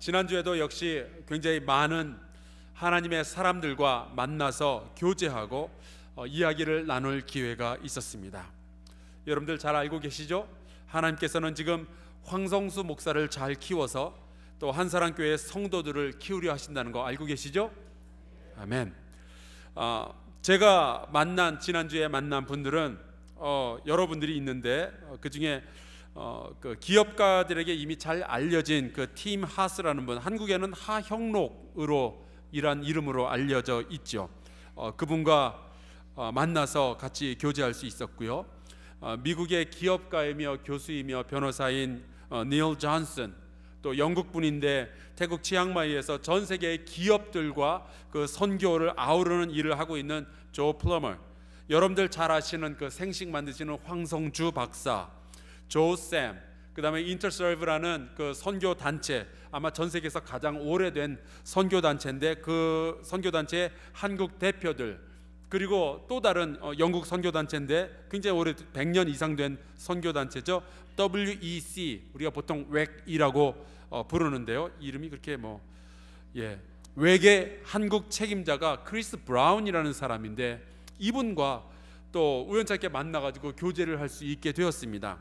지난주에도 역시 굉장히 많은 하나님의 사람들과 만나서 교제하고 어, 이야기를 나눌 기회가 있었습니다. 여러분들 잘 알고 계시죠? 하나님께서는 지금 황성수 목사를 잘 키워서 또 한사랑 교회 성도들을 키우려 하신다는 거 알고 계시죠? 아멘. 어, 제가 만난 지난주에 만난 분들은 어, 여러분들이 있는데 어, 그 중에 어, 그 기업가들에게 이미 잘 알려진 그 팀 하스라는 분 한국에는 하형록으로 이란 이름으로 알려져 있죠. 어, 그분과 어, 만나서 같이 교제할 수 있었고요. 어, 미국의 기업가이며 교수이며 변호사인 닐 어, 존슨 또 영국 분인데 태국 치앙마이에서 전 세계의 기업들과 그 선교를 아우르는 일을 하고 있는 조 플러머 여러분들 잘 아시는 그 생식 만드시는 황성주 박사 조쌤, 그 다음에 인터서브라는 그 선교 단체 아마 전 세계에서 가장 오래된 선교 단체인데 그 선교 단체의 한국 대표들 그리고 또 다른 어, 영국 선교 단체인데 굉장히 오래 100년 이상 된 선교 단체죠 WEC 우리가 보통 w 웩이라고 어, 부르는데요 이름이 그렇게 뭐 예. 외계 한국 책임자가 크리스 브라운이라는 사람인데 이분과 또 우연찮게 만나가지고 교제를 할 수 있게 되었습니다.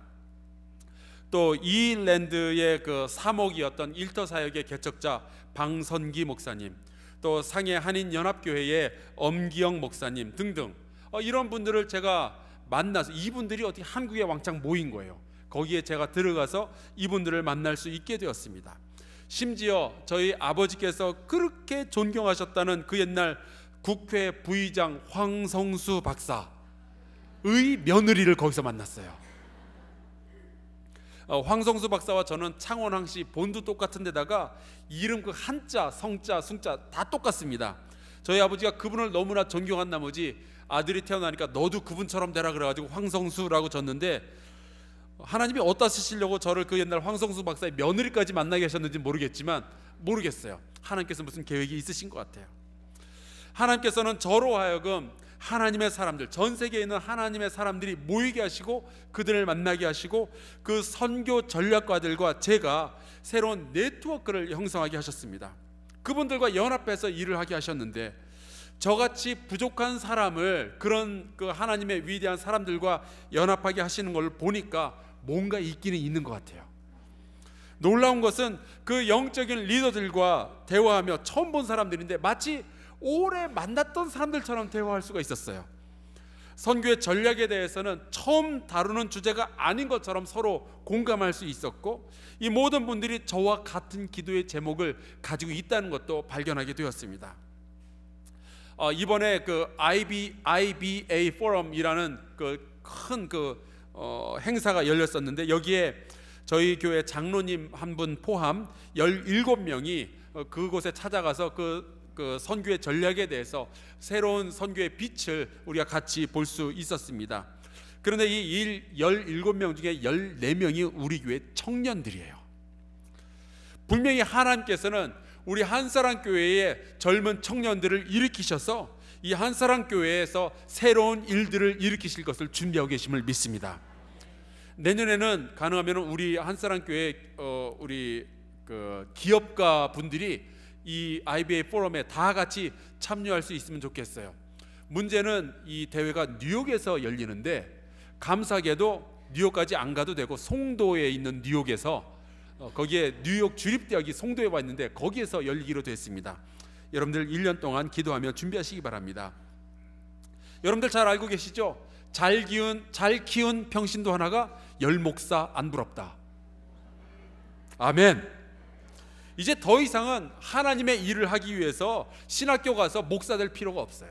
또이랜드의그 사목이었던 일터 사역의 개척자 방선기 목사님, 또 상해 한인 연합교회의 엄기영 목사님 등등 어, 이런 분들을 제가 만나서 이분들이 어떻게 한국에 왕창 모인 거예요. 거기에 제가 들어가서 이분들을 만날 수 있게 되었습니다. 심지어 저희 아버지께서 그렇게 존경하셨다는 그 옛날 국회 부의장 황성수 박사의 며느리를 거기서 만났어요. 어, 황성수 박사와 저는 창원항시 본도 똑같은 데다가 이름 그 한자, 성자, 숭자 다 똑같습니다. 저희 아버지가 그분을 너무나 존경한 나머지 아들이 태어나니까 너도 그분처럼 되라 그래가지고 황성수라고 졌는데 하나님이 어디다 쓰시려고 저를 그 옛날 황성수 박사의 며느리까지 만나게 하셨는지 모르겠지만 모르겠어요. 하나님께서 무슨 계획이 있으신 것 같아요. 하나님께서는 저로 하여금 하나님의 사람들, 전 세계에 있는 하나님의 사람들이 모이게 하시고 그들을 만나게 하시고 그 선교 전략가들과 제가 새로운 네트워크를 형성하게 하셨습니다. 그분들과 연합해서 일을 하게 하셨는데 저같이 부족한 사람을 그런 그 하나님의 위대한 사람들과 연합하게 하시는 걸 보니까 뭔가 있기는 있는 것 같아요. 놀라운 것은 그 영적인 리더들과 대화하며 처음 본 사람들인데 마치 오래 만났던 사람들처럼 대화할 수가 있었어요. 선교의 전략에 대해서는 처음 다루는 주제가 아닌 것처럼 서로 공감할 수 있었고 이 모든 분들이 저와 같은 기도의 제목을 가지고 있다는 것도 발견하게 되었습니다. 어, 이번에 그 IB, IBA 포럼이라는 그큰그 그, 어, 행사가 열렸었는데 여기에 저희 교회 장로님 한 분 포함 17명이 어, 그곳에 찾아가서 그그 선교의 전략에 대해서 새로운 선교의 빛을 우리가 같이 볼 수 있었습니다. 그런데 이 17명 중에 14명이 우리 교회 청년들이에요. 분명히 하나님께서는 우리 한사랑 교회의 젊은 청년들을 일으키셔서 이 한사랑 교회에서 새로운 일들을 일으키실 것을 준비하고 계심을 믿습니다. 내년에는 가능하면 우리 한사랑 교회 어, 우리 그 기업가 분들이 이 IBA 포럼에 다 같이 참여할 수 있으면 좋겠어요. 문제는 이 대회가 뉴욕에서 열리는데 감사하게도 뉴욕까지 안 가도 되고 송도에 있는 뉴욕에서 어, 거기에 뉴욕 주립대학이 송도에 와는데 거기에서 열리기로 됐습니다. 여러분들 1년 동안 기도하며 준비하시기 바랍니다. 여러분들 잘 알고 계시죠? 잘 기운 잘 키운 평신도 하나가 열 목사 안 부럽다. 아멘. 이제 더 이상은 하나님의 일을 하기 위해서 신학교 가서 목사 될 필요가 없어요.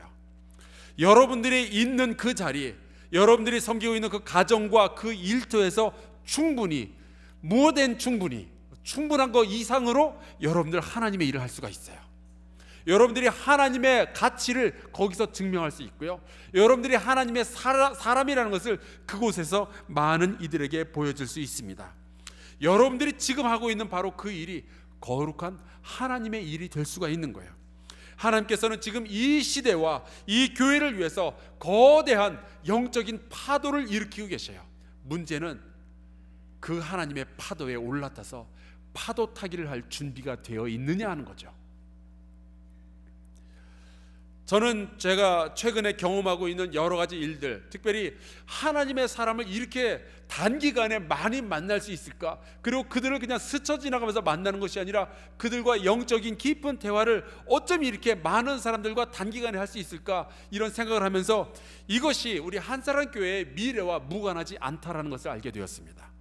여러분들이 있는 그자리 여러분들이 섬기고 있는 그 가정과 그 일터에서 충분히 무엇엔 충분히 충분한 거 이상으로 여러분들 하나님의 일을 할 수가 있어요. 여러분들이 하나님의 가치를 거기서 증명할 수 있고요. 여러분들이 하나님의 사람, 이라는 것을 그곳에서 많은 이들에게 보여줄 수 있습니다. 여러분들이 지금 하고 있는 바로 그 일이 거룩한 하나님의 일이 될 수가 있는 거예요. 하나님께서는 지금 이 시대와 이 교회를 위해서 거대한 영적인 파도를 일으키고 계셔요. 문제는 그 하나님의 파도에 올라타서 파도 타기를 할 준비가 되어 있느냐 하는 거죠. 저는 제가 최근에 경험하고 있는 여러 가지 일들, 특별히 하나님의 사람을 이렇게 단기간에 많이 만날 수 있을까? 그리고 그들을 그냥 스쳐 지나가면서 만나는 것이 아니라 그들과 영적인 깊은 대화를 어쩜 이렇게 많은 사람들과 단기간에 할 수 있을까? 이런 생각을 하면서 이것이 우리 한사람교회의 미래와 무관하지 않다라는 것을 알게 되었습니다.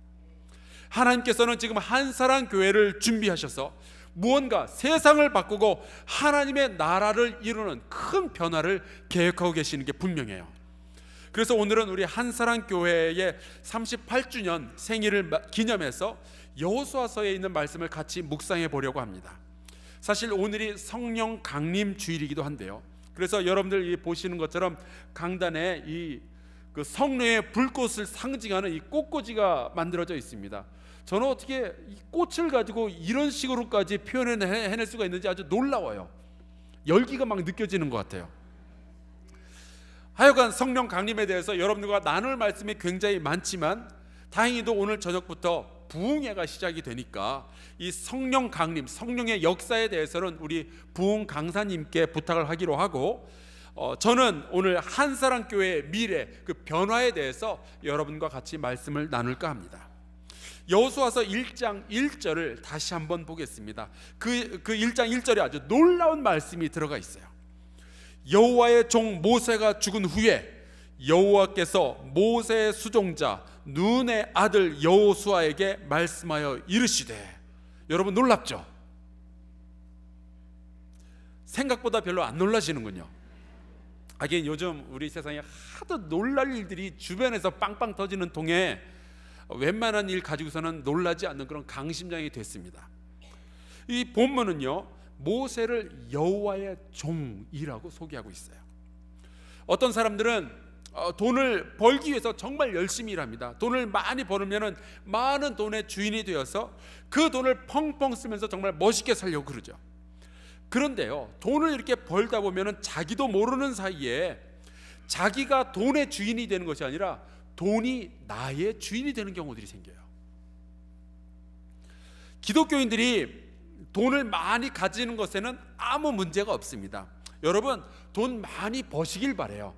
하나님께서는 지금 한사람교회를 준비하셔서 무언가 세상을 바꾸고 하나님의 나라를 이루는 큰 변화를 계획하고 계시는 게 분명해요. 그래서 오늘은 우리 한사랑 교회의 38주년 생일을 기념해서 여호수아서에 있는 말씀을 같이 묵상해 보려고 합니다. 사실 오늘이 성령 강림 주일이기도 한데요. 그래서 여러분들 보시는 것처럼 강단에 이그 성령의 불꽃을 상징하는 이 꽃꽂이가 만들어져 있습니다. 저는 어떻게 이 꽃을 가지고 이런 식으로까지 표현해낼 수가 있는지 아주 놀라워요. 열기가 막 느껴지는 것 같아요. 하여간 성령 강림에 대해서 여러분들과 나눌 말씀이 굉장히 많지만 다행히도 오늘 저녁부터 부흥회가 시작이 되니까 이 성령 강림, 성령의 역사에 대해서는 우리 부흥 강사님께 부탁을 하기로 하고 어, 저는 오늘 한사랑교회의 미래, 그 변화에 대해서 여러분과 같이 말씀을 나눌까 합니다. 여호수아서 1장 1절을 다시 한번 보겠습니다. 그그 1장 그 1절에 아주 놀라운 말씀이 들어가 있어요. 여호와의 종 모세가 죽은 후에 여호와께서 모세의 수종자 눈의 아들 여호수아에게 말씀하여 이르시되 여러분 놀랍죠? 생각보다 별로 안 놀라시는군요. 하긴 요즘 우리 세상에 하도 놀랄 일들이 주변에서 빵빵 터지는 통에 웬만한 일 가지고서는 놀라지 않는 그런 강심장이 됐습니다. 이 본문은요 모세를 여호와의 종이라고 소개하고 있어요. 어떤 사람들은 어, 돈을 벌기 위해서 정말 열심히 일합니다. 돈을 많이 벌으면은 많은 돈의 주인이 되어서 그 돈을 펑펑 쓰면서 정말 멋있게 살려고 그러죠. 그런데요, 돈을 이렇게 벌다 보면은 자기도 모르는 사이에 자기가 돈의 주인이 되는 것이 아니라 돈이 나의 주인이 되는 경우들이 생겨요. 기독교인들이 돈을 많이 가지는 것에는 아무 문제가 없습니다. 여러분 돈 많이 버시길 바래요.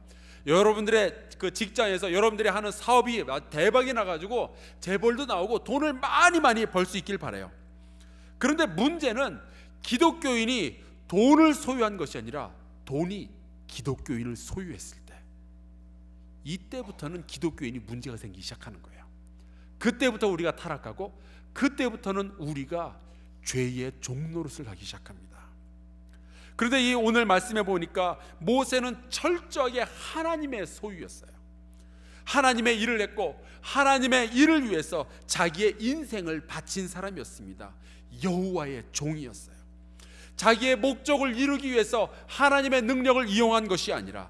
여러분들의 그 직장에서 여러분들이 하는 사업이 대박이 나가지고 재벌도 나오고 돈을 많이 많이 벌 수 있길 바래요. 그런데 문제는 기독교인이 돈을 소유한 것이 아니라 돈이 기독교인을 소유했을 이때부터는 기독교인이 문제가 생기기 시작하는 거예요. 그때부터 우리가 타락하고 그때부터는 우리가 죄의 종노릇을 하기 시작합니다. 그런데 이 오늘 말씀해 보니까 모세는 철저하게 하나님의 소유였어요. 하나님의 일을 했고 하나님의 일을 위해서 자기의 인생을 바친 사람이었습니다. 여호와의 종이었어요. 자기의 목적을 이루기 위해서 하나님의 능력을 이용한 것이 아니라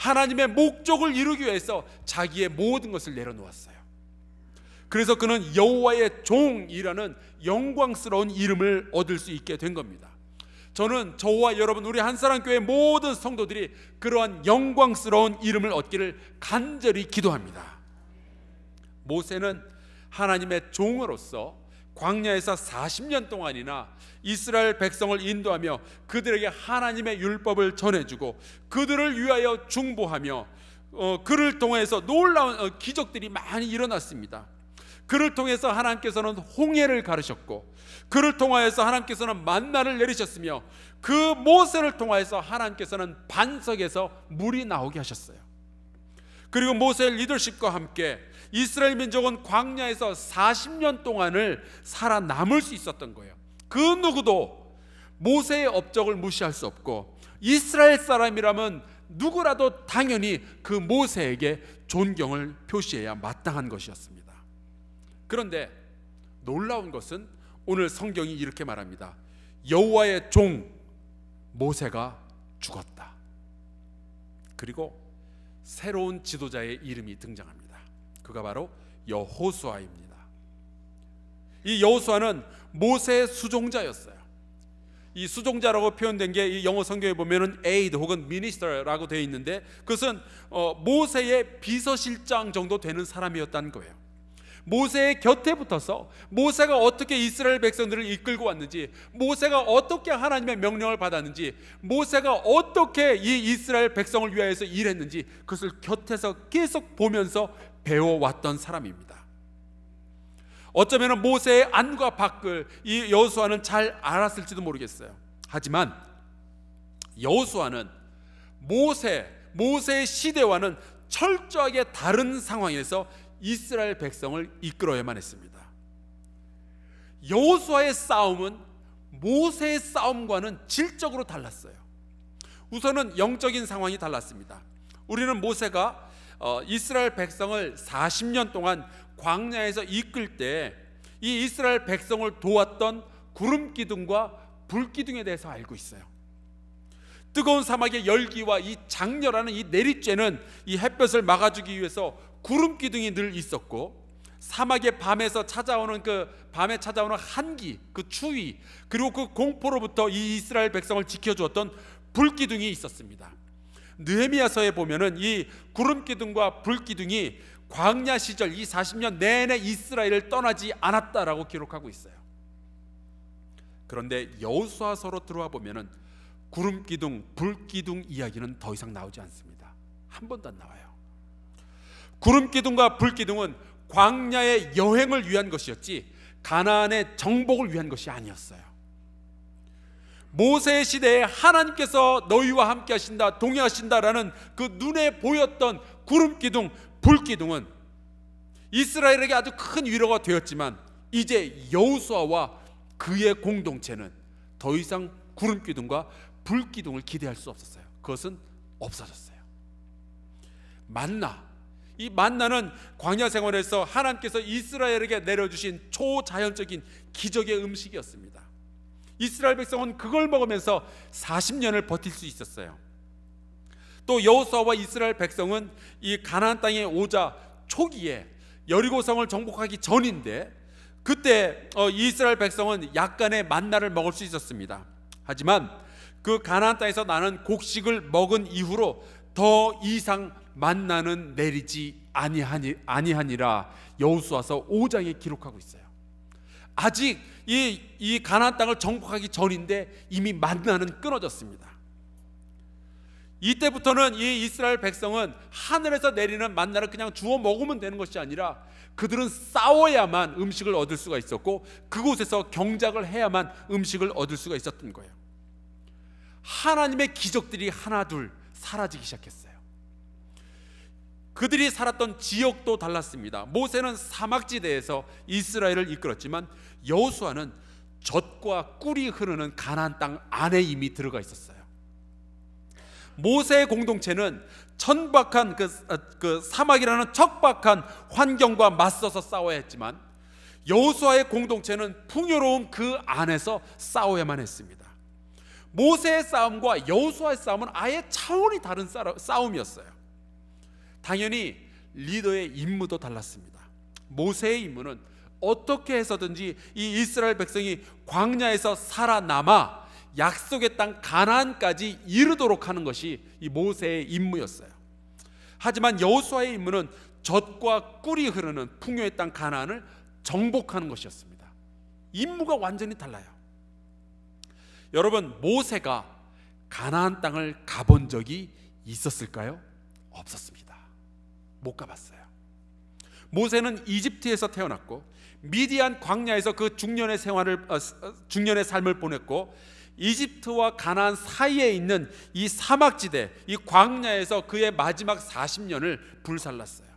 하나님의 목적을 이루기 위해서 자기의 모든 것을 내려놓았어요. 그래서 그는 여호와의 종이라는 영광스러운 이름을 얻을 수 있게 된 겁니다. 저는 저와 여러분 우리 한사람교회 모든 성도들이 그러한 영광스러운 이름을 얻기를 간절히 기도합니다. 모세는 하나님의 종으로서 광야에서 40년 동안이나 이스라엘 백성을 인도하며 그들에게 하나님의 율법을 전해주고 그들을 위하여 중보하며 어, 그를 통해서 놀라운 어, 기적들이 많이 일어났습니다. 그를 통해서 하나님께서는 홍해를 가르셨고 그를 통하여서 하나님께서는 만나를 내리셨으며 그 모세를 통하여서 하나님께서는 반석에서 물이 나오게 하셨어요. 그리고 모세의 리더십과 함께 이스라엘 민족은 광야에서 40년 동안을 살아남을 수 있었던 거예요. 그 누구도 모세의 업적을 무시할 수 없고 이스라엘 사람이라면 누구라도 당연히 그 모세에게 존경을 표시해야 마땅한 것이었습니다. 그런데 놀라운 것은 오늘 성경이 이렇게 말합니다. 여호와의 종 모세가 죽었다. 그리고 새로운 지도자의 이름이 등장합니다. 그가 바로 여호수아입니다. 이 여호수아는 모세의 수종자였어요. 이 수종자라고 표현된 게 이 영어 성경에 보면은 aid 혹은 minister라고 되어 있는데 그것은 어 모세의 비서실장 정도 되는 사람이었다는 거예요. 모세의 곁에 붙어서 모세가 어떻게 이스라엘 백성들을 이끌고 왔는지 모세가 어떻게 하나님의 명령을 받았는지 모세가 어떻게 이 이스라엘 백성을 위하여서 일했는지 그것을 곁에서 계속 보면서 배워왔던 사람입니다. 어쩌면 모세의 안과 밖을 이 여호수아는 잘 알았을지도 모르겠어요. 하지만 여호수아는 모세 모세의 시대와는 철저하게 다른 상황에서 이스라엘 백성을 이끌어야만 했습니다. 여호수아의 싸움은 모세의 싸움과는 질적으로 달랐어요. 우선은 영적인 상황이 달랐습니다. 우리는 모세가 어, 이스라엘 백성을 40년 동안 광야에서 이끌 때 이 이스라엘 백성을 도왔던 구름 기둥과 불 기둥에 대해서 알고 있어요. 뜨거운 사막의 열기와 이 장렬하는 이 내리쬐는 이 햇볕을 막아주기 위해서 구름 기둥이 늘 있었고 사막의 밤에서 찾아오는 그 밤에 찾아오는 한기, 그 추위, 그리고 그 공포로부터 이 이스라엘 백성을 지켜주었던 불 기둥이 있었습니다. 느헤미야서에 보면은 이 구름 기둥과 불 기둥이 광야 시절 이 40년 내내 이스라엘을 떠나지 않았다라고 기록하고 있어요. 그런데 여호수아서로 들어와 보면은 구름 기둥, 불 기둥 이야기는 더 이상 나오지 않습니다. 한 번도 안 나와요. 구름 기둥과 불 기둥은 광야의 여행을 위한 것이었지 가나안의 정복을 위한 것이 아니었어요. 모세 시대에 하나님께서 너희와 함께 하신다, 동의하신다라는 그 눈에 보였던 구름 기둥, 불 기둥은 이스라엘에게 아주 큰 위로가 되었지만 이제 여우수아와 그의 공동체는 더 이상 구름 기둥과 불 기둥을 기대할 수 없었어요. 그것은 없어졌어요. 만나 이 만나는 광야 생활에서 하나님께서 이스라엘에게 내려주신 초자연적인 기적의 음식이었습니다. 이스라엘 백성은 그걸 먹으면서 40년을 버틸 수 있었어요. 또 여호수아와 이스라엘 백성은 이 가나안 땅에 오자 초기에 여리고성을 정복하기 전인데 그때 어, 이스라엘 백성은 약간의 만나를 먹을 수 있었습니다. 하지만 그 가나안 땅에서 나는 곡식을 먹은 이후로 더 이상 만나는 내리지 아니하니 아니하니라 여호수아서 5장에 기록하고 있어요. 아직 이 이 가나안 땅을 정복하기 전인데 이미 만나는 끊어졌습니다. 이때부터는 이 이스라엘 백성은 하늘에서 내리는 만나를 그냥 주워 먹으면 되는 것이 아니라 그들은 싸워야만 음식을 얻을 수가 있었고 그곳에서 경작을 해야만 음식을 얻을 수가 있었던 거예요. 하나님의 기적들이 하나둘 사라지기 시작했어요. 그들이 살았던 지역도 달랐습니다. 모세는 사막지대에서 이스라엘을 이끌었지만 여호수아는 젖과 꿀이 흐르는 가나안 땅 안에 이미 들어가 있었어요. 모세의 공동체는 천박한 그, 어, 그 사막이라는 척박한 환경과 맞서서 싸워야 했지만 여호수아의 공동체는 풍요로움 그 안에서 싸워야만 했습니다. 모세의 싸움과 여호수아의 싸움은 아예 차원이 다른 싸움이었어요. 당연히 리더의 임무도 달랐습니다. 모세의 임무는 어떻게 해서든지 이 이스라엘 백성이 광야에서 살아남아 약속의 땅 가나안까지 이르도록 하는 것이 이 모세의 임무였어요. 하지만 여호수아의 임무는 젖과 꿀이 흐르는 풍요의 땅 가나안을 정복하는 것이었습니다. 임무가 완전히 달라요. 여러분 모세가 가나안 땅을 가본 적이 있었을까요? 없었습니다. 못 가봤어요. 모세는 이집트에서 태어났고 미디안 광야에서 그 중년의 생활을 어, 어, 중년의 삶을 보냈고 이집트와 가나안 사이에 있는 이 사막지대 이 광야에서 그의 마지막 40년을 불살랐어요.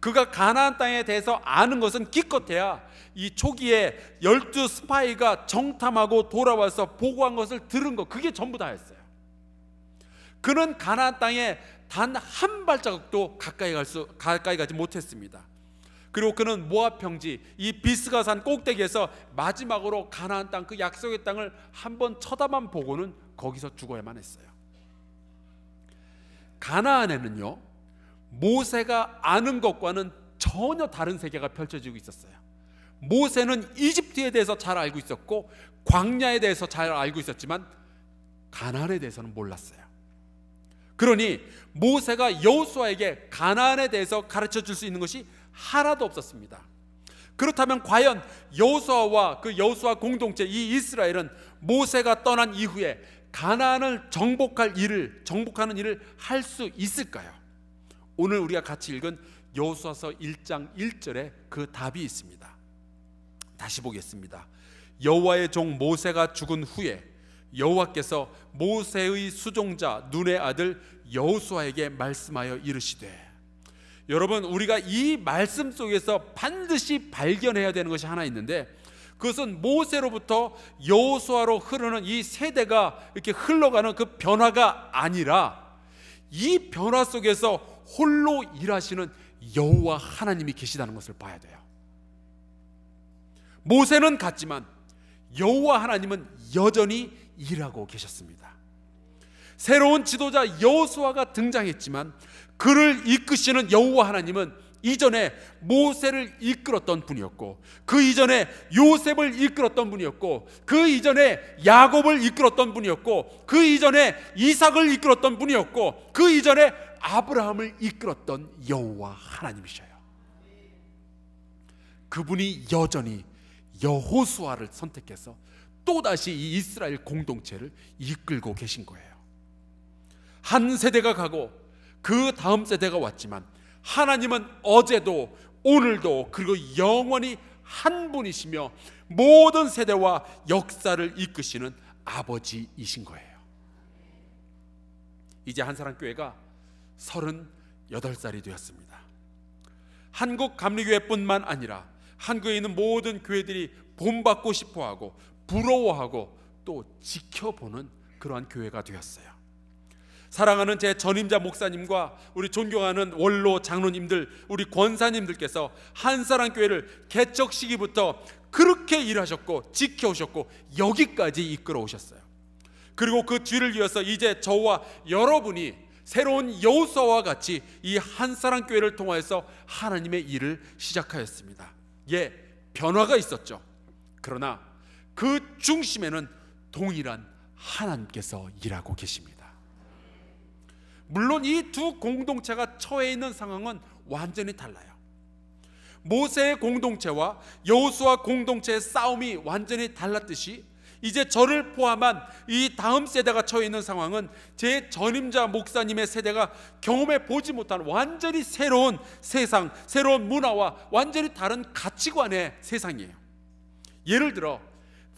그가 가나안 땅에 대해서 아는 것은 기껏해야 이 초기에 열두 스파이가 정탐하고 돌아와서 보고한 것을 들은 것 그게 전부 다였어요. 그는 가나안 땅에 단한 발자국도 가까이 갈 수 가까이 가지 못했습니다. 그리고 그는 모압 평지 이 비스가 산 꼭대기에서 마지막으로 가나안 땅 그 약속의 땅을 한 번 쳐다만 보고는 거기서 죽어야만 했어요. 가나안에는요 모세가 아는 것과는 전혀 다른 세계가 펼쳐지고 있었어요. 모세는 이집트에 대해서 잘 알고 있었고 광야에 대해서 잘 알고 있었지만 가나안에 대해서는 몰랐어요. 그러니 모세가 여호수아에게 가나안에 대해서 가르쳐 줄 수 있는 것이 하나도 없었습니다. 그렇다면 과연 여호수아와 그 여호수아 공동체 이 이스라엘은 모세가 떠난 이후에 가나안을 정복할 일을 정복하는 일을 할 수 있을까요? 오늘 우리가 같이 읽은 여호수아서 1장 1절에 그 답이 있습니다. 다시 보겠습니다. 여호와의 종 모세가 죽은 후에 여호와께서 모세의 수종자 눈의 아들 여호수아에게 말씀하여 이르시되 여러분 우리가 이 말씀 속에서 반드시 발견해야 되는 것이 하나 있는데 그것은 모세로부터 여호수아로 흐르는 이 세대가 이렇게 흘러가는 그 변화가 아니라 이 변화 속에서 홀로 일하시는 여호와 하나님이 계시다는 것을 봐야 돼요. 모세는 갔지만 여호와 하나님은 여전히 일하고 계셨습니다. 새로운 지도자 여호수아가 등장했지만 그를 이끄시는 여호와 하나님은 이전에 모세를 이끌었던 분이었고 그 이전에 요셉을 이끌었던 분이었고 그 이전에 야곱을 이끌었던 분이었고 그 이전에 이삭을 이끌었던 분이었고 그 이전에 아브라함을 이끌었던 여호와 하나님이셔요. 그분이 여전히 여호수아를 선택해서 또다시 이 이스라엘 공동체를 이끌고 계신 거예요. 한 세대가 가고 그 다음 세대가 왔지만 하나님은 어제도 오늘도 그리고 영원히 한 분이시며 모든 세대와 역사를 이끄시는 아버지이신 거예요. 이제 한사람교회가 38살이 되었습니다. 한국 감리교회뿐만 아니라 한국에 있는 모든 교회들이 본받고 싶어하고 부러워하고 또 지켜보는 그러한 교회가 되었어요. 사랑하는 제 전임자 목사님과 우리 존경하는 원로 장로님들, 우리 권사님들께서 한사랑 교회를 개척 시기부터 그렇게 일하셨고 지켜오셨고 여기까지 이끌어 오셨어요. 그리고 그 뒤를 이어서 이제 저와 여러분이 새로운 여우서와 같이 이 한사랑 교회를 통하여서 하나님의 일을 시작하였습니다. 예, 변화가 있었죠. 그러나 그 중심에는 동일한 하나님께서 일하고 계십니다. 물론 이 두 공동체가 처해 있는 상황은 완전히 달라요. 모세의 공동체와 여호수아 공동체의 싸움이 완전히 달랐듯이 이제 저를 포함한 이 다음 세대가 처해 있는 상황은 제 전임자 목사님의 세대가 경험해 보지 못한 완전히 새로운 세상, 새로운 문화와 완전히 다른 가치관의 세상이에요. 예를 들어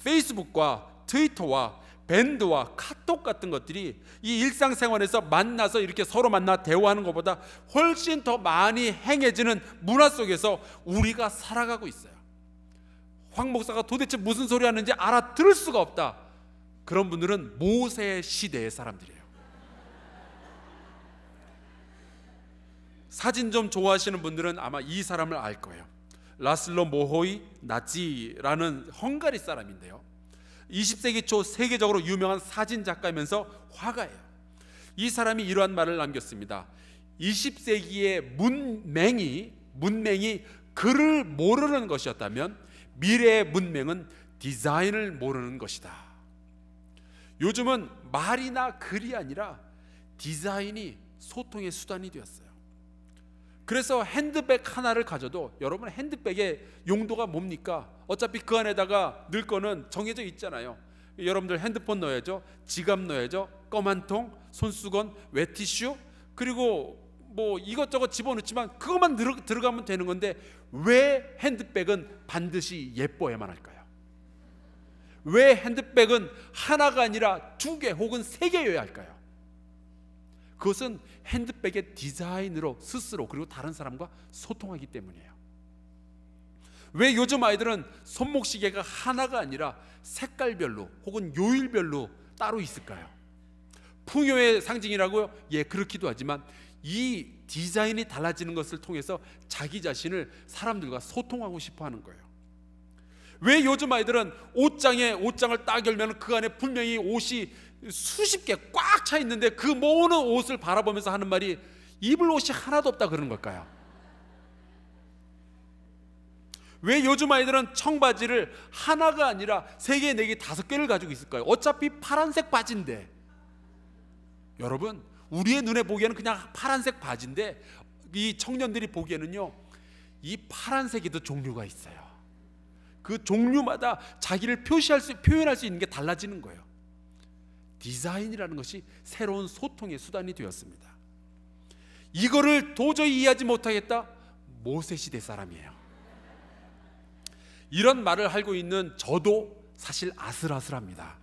페이스북과 트위터와 밴드와 카톡 같은 것들이 이 일상생활에서 만나서 이렇게 서로 만나 대화하는 것보다 훨씬 더 많이 행해지는 문화 속에서 우리가 살아가고 있어요. 황 목사가 도대체 무슨 소리 하는지 알아들을 수가 없다. 그런 분들은 모세 시대의 사람들이에요. 사진 좀 좋아하시는 분들은 아마 이 사람을 알 거예요. 라슬로 모호이 나지라는 헝가리 사람인데요. 20세기 초 세계적으로 유명한 사진 작가면서 화가예요. 이 사람이 이러한 말을 남겼습니다. 20세기의 문맹이 문맹이 글을 모르는 것이었다면 미래의 문명은 디자인을 모르는 것이다. 요즘은 말이나 글이 아니라 디자인이 소통의 수단이 되었어요. 그래서 핸드백 하나를 가져도 여러분 핸드백의 용도가 뭡니까? 어차피 그 안에다가 넣을 거는 정해져 있잖아요. 여러분들 핸드폰 넣어야죠. 지갑 넣어야죠. 껌 한 통, 손수건, 웨티슈 그리고 뭐 이것저것 집어넣지만 그것만 들어가면 되는 건데 왜 핸드백은 반드시 예뻐야만 할까요? 왜 핸드백은 하나가 아니라 두 개 혹은 세 개여야 할까요? 그것은 핸드백의 디자인으로 스스로 그리고 다른 사람과 소통하기 때문이에요. 왜 요즘 아이들은 손목 시계가 하나가 아니라 색깔별로 혹은 요일별로 따로 있을까요? 풍요의 상징이라고요? 예, 그렇기도 하지만 이 디자인이 달라지는 것을 통해서 자기 자신을 사람들과 소통하고 싶어 하는 거예요. 왜 요즘 아이들은 옷장에 옷장을 딱 열면 그 안에 분명히 옷이 수십 개 꽉 차 있는데 그 모으는 옷을 바라보면서 하는 말이 입을 옷이 하나도 없다 그런 걸까요? 왜 요즘 아이들은 청바지를 하나가 아니라 세 개, 네 개, 다섯 개를 가지고 있을까요? 어차피 파란색 바지인데. 여러분, 우리의 눈에 보기에는 그냥 파란색 바지인데 이 청년들이 보기에는요. 이 파란색에도 종류가 있어요. 그 종류마다 자기를 표시할 수 표현할 수 있는 게 달라지는 거예요. 디자인이라는 것이 새로운 소통의 수단이 되었습니다. 이거를 도저히 이해하지 못하겠다. 모세 시대 사람이에요. 이런 말을 알고 있는 저도 사실 아슬아슬합니다.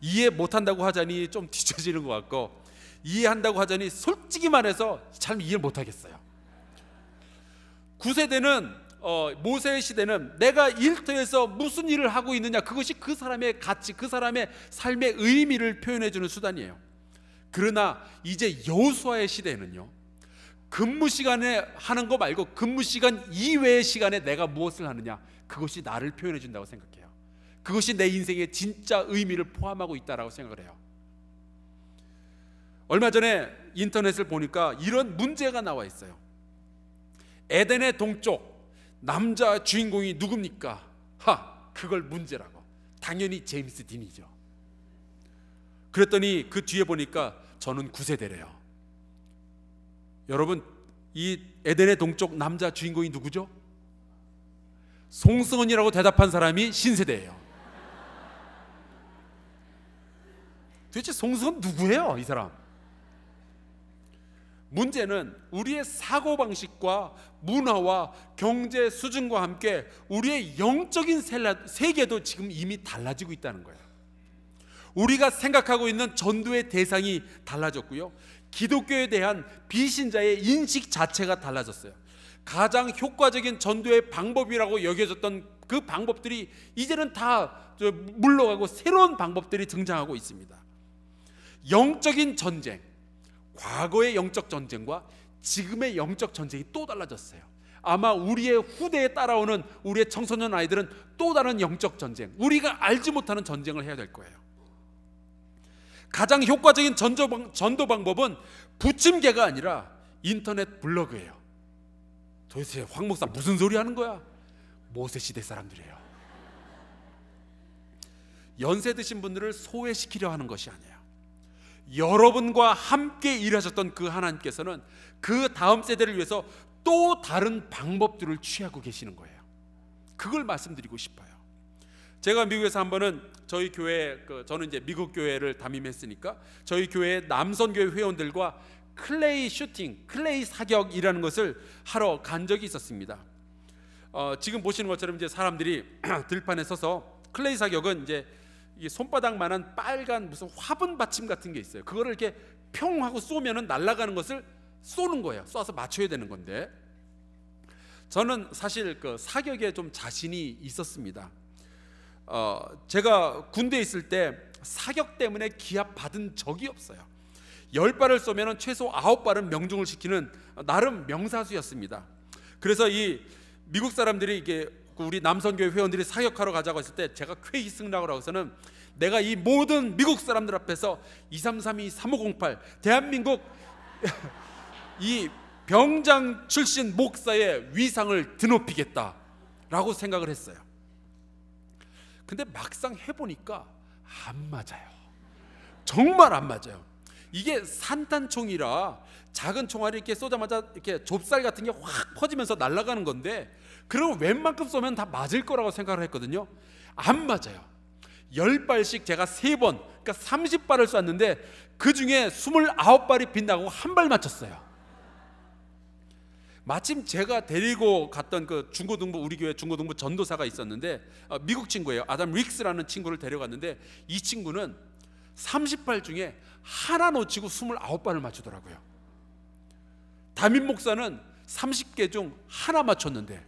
이해 못한다고 하자니 좀 뒤처지는 것 같고 이해한다고 하자니 솔직히 말해서 참 이해 못하겠어요. 9세대는 어, 모세의 시대는 내가 일터에서 무슨 일을 하고 있느냐 그것이 그 사람의 가치, 그 사람의 삶의 의미를 표현해주는 수단이에요. 그러나 이제 여호수아의 시대는요 근무 시간에 하는 거 말고 근무 시간 이외의 시간에 내가 무엇을 하느냐 그것이 나를 표현해 준다고 생각해요. 그것이 내 인생의 진짜 의미를 포함하고 있다라고 생각을 해요. 얼마 전에 인터넷을 보니까 이런 문제가 나와 있어요. 에덴의 동쪽 남자 주인공이 누굽니까? 하, 그걸 문제라고. 당연히 제임스 딘이죠. 그랬더니 그 뒤에 보니까 저는 구세대래요. 여러분, 이 에덴의 동쪽 남자 주인공이 누구죠? 송승헌이라고 대답한 사람이 신세대예요. 도대체 송승헌 누구예요, 이 사람? 문제는 우리의 사고방식과 문화와 경제 수준과 함께 우리의 영적인 세계도 지금 이미 달라지고 있다는 거예요. 우리가 생각하고 있는 전도의 대상이 달라졌고요. 기독교에 대한 비신자의 인식 자체가 달라졌어요. 가장 효과적인 전도의 방법이라고 여겨졌던 그 방법들이 이제는 다 물러가고 새로운 방법들이 등장하고 있습니다. 영적인 전쟁, 과거의 영적 전쟁과 지금의 영적 전쟁이 또 달라졌어요. 아마 우리의 후대에 따라오는 우리의 청소년 아이들은 또 다른 영적 전쟁, 우리가 알지 못하는 전쟁을 해야 될 거예요. 가장 효과적인 전도 방법은 부침개가 아니라 인터넷 블로그예요. 도대체 황 목사 무슨 소리 하는 거야? 모세 시대 사람들이에요. 연세 드신 분들을 소외시키려 하는 것이 아니에요. 여러분과 함께 일하셨던 그 하나님께서는 그 다음 세대를 위해서 또 다른 방법들을 취하고 계시는 거예요. 그걸 말씀드리고 싶어요. 제가 미국에서 한 번은 저희 교회 그 저는 이제 미국 교회를 담임했으니까 저희 교회 남선 교회 회원들과 클레이 슈팅, 클레이 사격이라는 것을 하러 간 적이 있었습니다. 어, 지금 보시는 것처럼 이제 사람들이 들판에 서서 클레이 사격은 이제 이 손바닥만한 빨간 무슨 화분 받침 같은 게 있어요. 그거를 이렇게 평 하고 쏘면은 날아가는 것을 쏘는 거예요. 쏴서 맞춰야 되는 건데. 저는 사실 그 사격에 좀 자신이 있었습니다. 어, 제가 군대 에 있을 때 사격 때문에 기합 받은 적이 없어요. 열 발을 쏘면 최소 아홉 발은 명중을 시키는 나름 명사수였습니다. 그래서 이 미국 사람들이 이게 그 우리 남선교회 회원들이 사역하러 가자고 했을 때 제가 쾌히 승낙을 하고서는 내가 이 모든 미국 사람들 앞에서 2332, 3508 대한민국 이 병장 출신 목사의 위상을 드높이겠다라고 생각을 했어요. 근데 막상 해보니까 안 맞아요. 정말 안 맞아요. 이게 산탄총이라 작은 총알이 이렇게 쏘자마자 이렇게 좁쌀 같은 게 확 퍼지면서 날아가는 건데 그럼 웬만큼 쏘면 다 맞을 거라고 생각을 했거든요. 안 맞아요. 10발씩 제가 3번, 그러니까 30발을 쐈는데 그 중에 29발이 빗나고 한 발 맞췄어요. 마침 제가 데리고 갔던 그 중고등부 우리 교회 중고등부 전도사가 있었는데 어, 미국 친구예요. 아담 윅스라는 친구를 데려갔는데 이 친구는 30발 중에 하나 놓치고 29발을 맞추더라고요. 담임 목사는 30개 중 하나 맞췄는데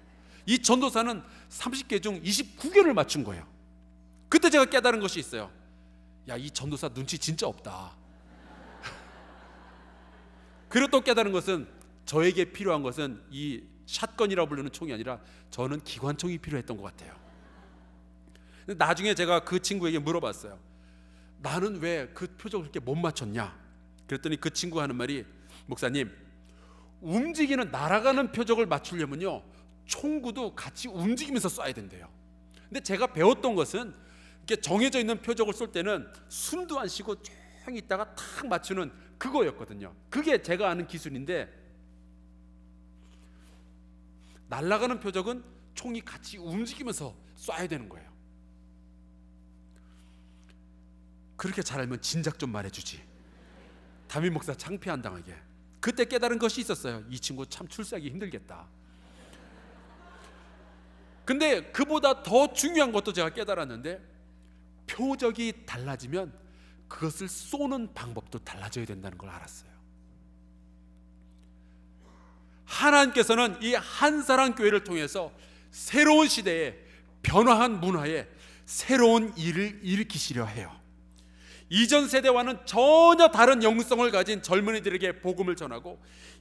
이 전도사는 30개 중 29개를 맞춘 거예요. 그때 제가 깨달은 것이 있어요. 야, 이 전도사 눈치 진짜 없다. 그리고 또 깨달은 것은 저에게 필요한 것은 이 샷건이라고 불리는 총이 아니라 저는 기관총이 필요했던 것 같아요. 나중에 제가 그 친구에게 물어봤어요. 나는 왜 그 표정을 그렇게 못 맞췄냐? 그랬더니 그 친구 하는 말이 목사님 움직이는 날아가는 표적을 맞추려면요 총구도 같이 움직이면서 쏴야 된대요. 근데 제가 배웠던 것은 이렇게 정해져 있는 표적을 쏠 때는 숨도 안 쉬고 조용히 있다가 탁 맞추는 그거였거든요. 그게 제가 아는 기술인데 날아가는 표적은 총이 같이 움직이면서 쏴야 되는 거예요. 그렇게 잘 알면 진작 좀 말해주지. 담임 목사 창피한 당하게. 그때 깨달은 것이 있었어요. 이 친구 참 출세하기 힘들겠다. 근데 그보다 더 중요한 것도 제가 깨달았는데 표적이 달라지면 그것을 쏘는 방법도 달라져야 된다는 걸 알았어요. 하나님께서는 이 한사랑 교회를 통해서 새로운 시대에 변화한 문화에 새로운 일을 일으키시려 해요. 이전 세대와는 전혀 다른 영성을 가진 젊은이들에게 복음을 전하고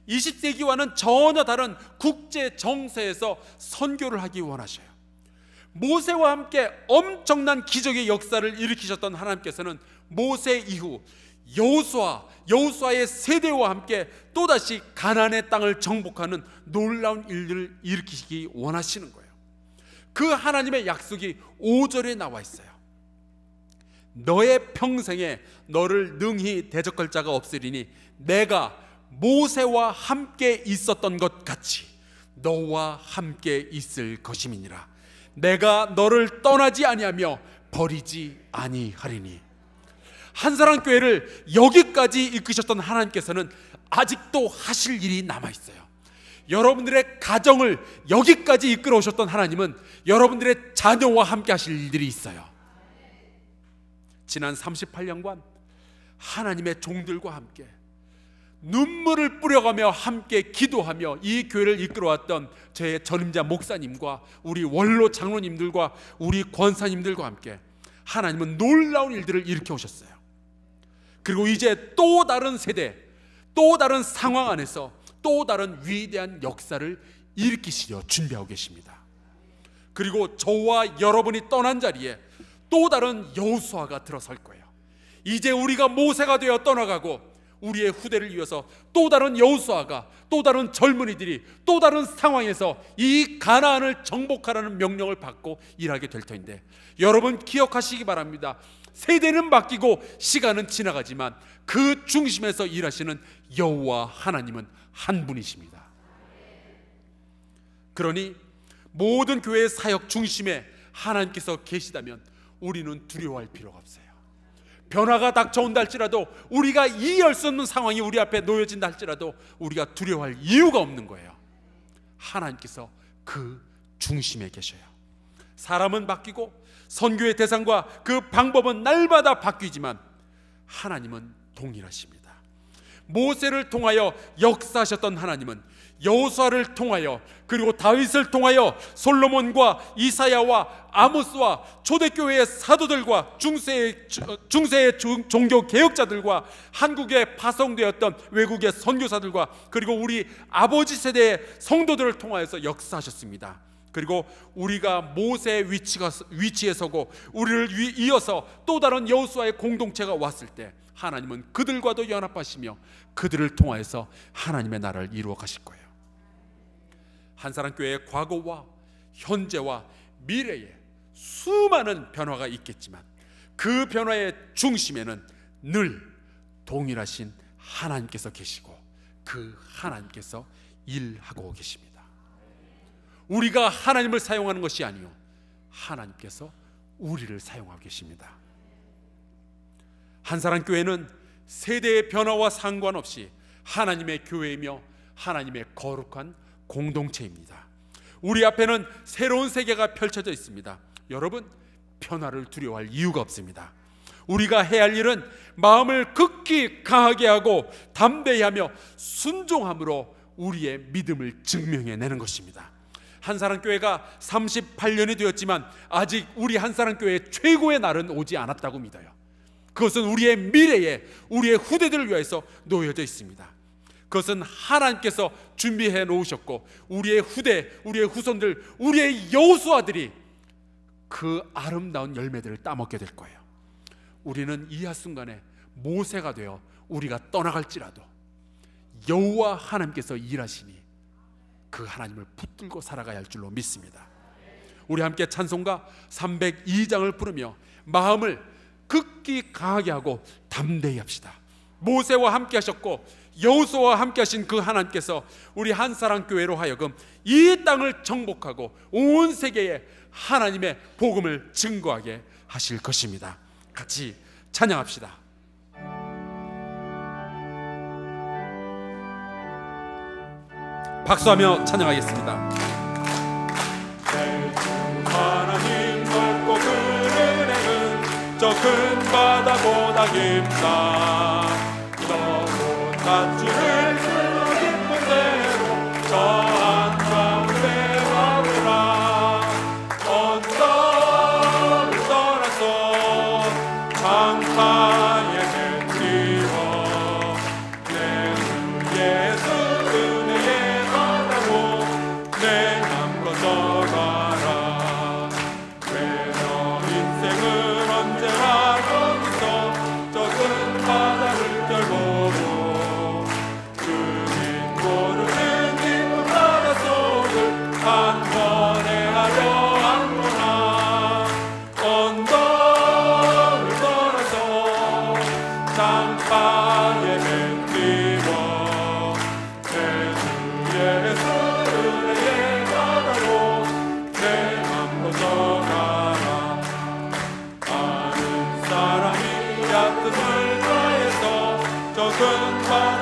20세기와는 전혀 다른 국제 정세에서 선교를 하기 원하셔요. 모세와 함께 엄청난 기적의 역사를 일으키셨던 하나님께서는 모세 이후 여호수아, 여호수아의 세대와 함께 또다시 가나안의 땅을 정복하는 놀라운 일들을 일으키시기 원하시는 거예요. 그 하나님의 약속이 5절에 나와 있어요. 너의 평생에 너를 능히 대적할 자가 없으리니 내가 모세와 함께 있었던 것 같이 너와 함께 있을 것임이니라 내가 너를 떠나지 아니하며 버리지 아니하리니 한사랑 교회를 여기까지 이끄셨던 하나님께서는 아직도 하실 일이 남아 있어요. 여러분들의 가정을 여기까지 이끌어 오셨던 하나님은 여러분들의 자녀와 함께 하실 일들이 있어요. 지난 38년간 하나님의 종들과 함께 눈물을 뿌려가며 함께 기도하며 이 교회를 이끌어왔던 제 전임자 목사님과 우리 원로 장로님들과 우리 권사님들과 함께 하나님은 놀라운 일들을 일으켜 오셨어요. 그리고 이제 또 다른 세대, 또 다른 상황 안에서 또 다른 위대한 역사를 일으키시려 준비하고 계십니다. 그리고 저와 여러분이 떠난 자리에 또 다른 여호수아가 들어설 거예요. 이제 우리가 모세가 되어 떠나가고 우리의 후대를 위해서 또 다른 여호수아가또 다른 젊은이들이 또 다른 상황에서 이 가나안을 정복하라는 명령을 받고 일하게 될 터인데 여러분 기억하시기 바랍니다. 세대는 바뀌고 시간은 지나가지만 그 중심에서 일하시는 여호와 하나님은 한 분이십니다. 그러니 모든 교회의 사역 중심에 하나님께서 계시다면 우리는 두려워할 필요가 없어요. 변화가 닥쳐온다 할지라도 우리가 이해할 수 없는 상황이 우리 앞에 놓여진다 할지라도 우리가 두려워할 이유가 없는 거예요. 하나님께서 그 중심에 계셔요. 사람은 바뀌고 선교의 대상과 그 방법은 날마다 바뀌지만 하나님은 동일하십니다. 모세를 통하여 역사하셨던 하나님은 여호사를 통하여 그리고 다윗을 통하여 솔로몬과 이사야와 아모스와 초대교회의 사도들과 중세의 어, 중세의 종교 개혁자들과 한국에 파송되었던 외국의 선교사들과 그리고 우리 아버지 세대의 성도들을 통하여서 역사하셨습니다. 그리고 우리가 모세의 위치가, 위치에 서고 우리를 이어서 또 다른 여호수아의 공동체가 왔을 때 하나님은 그들과도 연합하시며 그들을 통하여서 하나님의 나라를 이루어 가실 거예요. 한사람교회의 과거와 현재와 미래에 수많은 변화가 있겠지만 그 변화의 중심에는 늘 동일하신 하나님께서 계시고 그 하나님께서 일하고 계십니다. 우리가 하나님을 사용하는 것이 아니요 하나님께서 우리를 사용하고 계십니다. 한사람 교회는 세대의 변화와 상관없이 하나님의 교회이며 하나님의 거룩한 공동체입니다. 우리 앞에는 새로운 세계가 펼쳐져 있습니다. 여러분, 변화를 두려워할 이유가 없습니다. 우리가 해야 할 일은 마음을 극히 강하게 하고 담대히 하며 순종함으로 우리의 믿음을 증명해 내는 것입니다. 한사랑교회가 38년이 되었지만 아직 우리 한사랑교회의 최고의 날은 오지 않았다고 믿어요. 그것은 우리의 미래에 우리의 후대들을 위해서 놓여져 있습니다. 그것은 하나님께서 준비해 놓으셨고 우리의 후대, 우리의 후손들, 우리의 여호수아들이 그 아름다운 열매들을 따먹게 될 거예요. 우리는 이 한순간에 모세가 되어 우리가 떠나갈지라도 여호와 하나님께서 일하시니 그 하나님을 붙들고 살아가야 할 줄로 믿습니다. 우리 함께 찬송가 302장을 부르며 마음을 극히 강하게 하고 담대히 합시다. 모세와 함께 하셨고 여호수아와 함께 하신 그 하나님께서 우리 한사람교회로 하여금 이 땅을 정복하고 온 세계에 하나님의 복음을 증거하게 하실 것입니다. 같이 찬양합시다. 박수하며 찬양하겠습니다. 하나님 넓고 큰 은혜는 저 큰 바다보다 깊다 我更高。